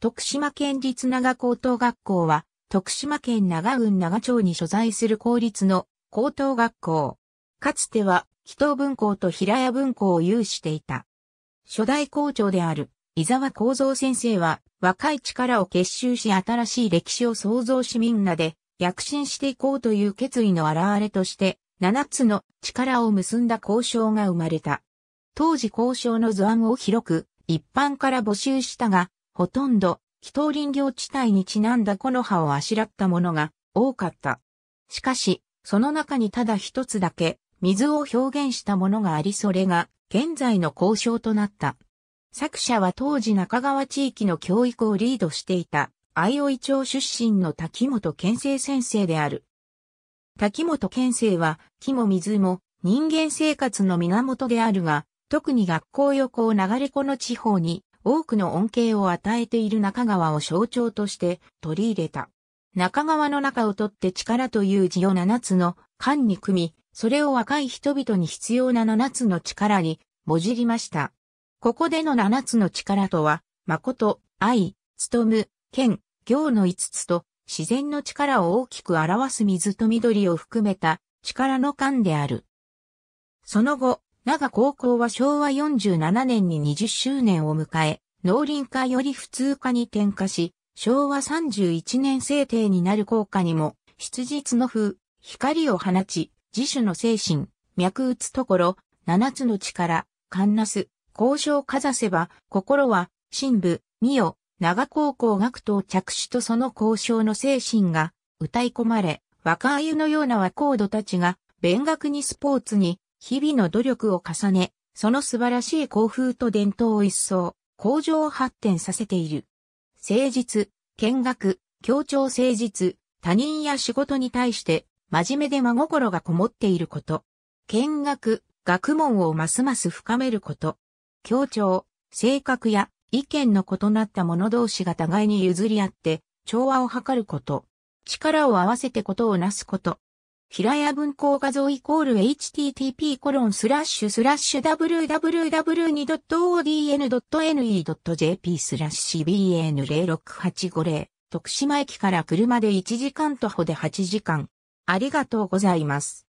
徳島県立長高等学校は、徳島県長郡長町に所在する公立の高等学校。かつては、紀藤文校と平屋文校を有していた。初代校長である、伊沢幸三先生は、若い力を結集し新しい歴史を創造しみんなで、躍進していこうという決意の表れとして、7つの力を結んだ交渉が生まれた。当時交渉の図案を広く、一般から募集したが、ほとんど、祈祷林業地帯にちなんだ木の葉をあしらったものが多かった。しかし、その中にただ一つだけ、水を表現したものがありそれが、現在の交渉となった。作者は当時中川地域の教育をリードしていた、相生町出身の滝本健生先生である。滝本健生は、木も水も人間生活の源であるが、特に学校横を流れ子の地方に多くの恩恵を与えている中川を象徴として取り入れた。中川の中を取って力という字を7つの間に組み、それを若い人々に必要な7つの力にもじりました。ここでの7つの力とは、誠、愛、務、剣、行の5つと、自然の力を大きく表す水と緑を含めた力の間である。その後、長高校は昭和47年に20周年を迎え、農林化より普通科に転化し、昭和31年制定になる校果にも、出日の風、光を放ち、自主の精神、脈打つところ、七つの力、カンナス、交渉かざせば、心は、神部、美代、長高校学徒着手とその交渉の精神が、歌い込まれ、若鮎のような和ードたちが、勉学にスポーツに、日々の努力を重ね、その素晴らしい校風と伝統を一層、向上発展させている。誠実、見学、協調誠実、他人や仕事に対して、真面目で真心がこもっていること。見学、学問をますます深めること。協調、性格や意見の異なった者同士が互いに譲り合って、調和を図ること。力を合わせてことをなすこと。平屋文庫画像イコール http コロンスラッシュスラッシュ www.odn.ne.jp スラッシュ bn06850 徳島駅から車で1時間徒歩で8時間。ありがとうございます。